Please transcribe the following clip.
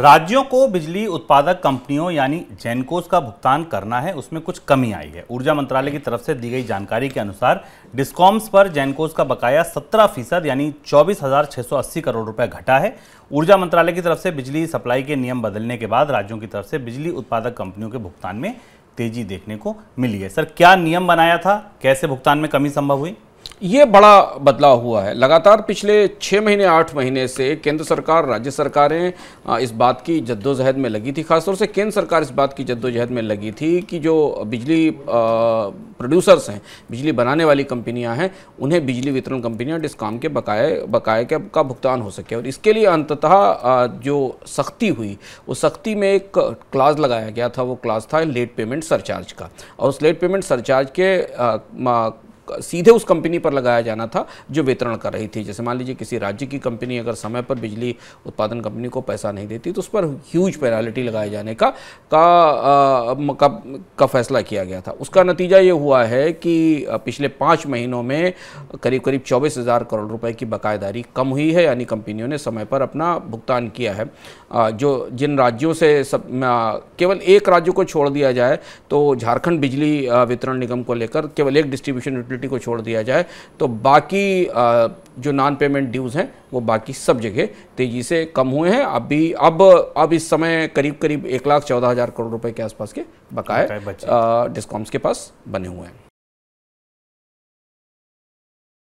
राज्यों को बिजली उत्पादक कंपनियों यानी जेनकोस का भुगतान करना है उसमें कुछ कमी आई है ऊर्जा मंत्रालय की तरफ से दी गई जानकारी के अनुसार डिस्कॉम्स पर जेनकोस का बकाया 17 फीसद यानी चौबीस करोड़ रुपए घटा है ऊर्जा मंत्रालय की तरफ से बिजली सप्लाई के नियम बदलने के बाद राज्यों की तरफ से बिजली उत्पादक कंपनियों के भुगतान में तेजी देखने को मिली है सर क्या नियम बनाया था कैसे भुगतान में कमी संभव हुई ये बड़ा बदलाव हुआ है लगातार पिछले छः महीने आठ महीने से केंद्र सरकार राज्य सरकारें इस बात की जद्दोजहद में लगी थी खासतौर से केंद्र सरकार इस बात की जद्दोजहद में लगी थी कि जो बिजली प्रोड्यूसर्स हैं बिजली बनाने वाली कंपनियां हैं उन्हें बिजली वितरण कंपनियां काम के बकाए बकाए के का भुगतान हो सके और इसके लिए अंततः जो सख्ती हुई उस सख्ती में एक क्लाज लगाया गया था वो क्लाज था लेट पेमेंट सरचार्ज का और उस लेट पेमेंट सरचार्ज के सीधे उस कंपनी पर लगाया जाना था जो वितरण कर रही थी जैसे मान लीजिए किसी राज्य की कंपनी अगर समय पर बिजली उत्पादन कंपनी को पैसा नहीं देती तो उस पर ह्यूज पेनाल्टी लगाए जाने का का, आ, का का फैसला किया गया था उसका नतीजा ये हुआ है कि पिछले पाँच महीनों में करीब करीब चौबीस हज़ार करोड़ रुपए की बकायेदारी कम हुई है यानी कंपनियों ने समय पर अपना भुगतान किया है जो जिन राज्यों से सब केवल एक राज्य को छोड़ दिया जाए तो झारखंड बिजली वितरण निगम को लेकर केवल एक डिस्ट्रीब्यूशन लिक्विडिटी को छोड़ दिया जाए तो बाकी जो नॉन पेमेंट ड्यूज़ हैं वो बाकी सब जगह तेज़ी से कम हुए हैं अभी अब अब इस समय करीब करीब एक लाख चौदह हज़ार करोड़ रुपए के आसपास के बकाए डिस्कॉम्स के पास बने हुए हैं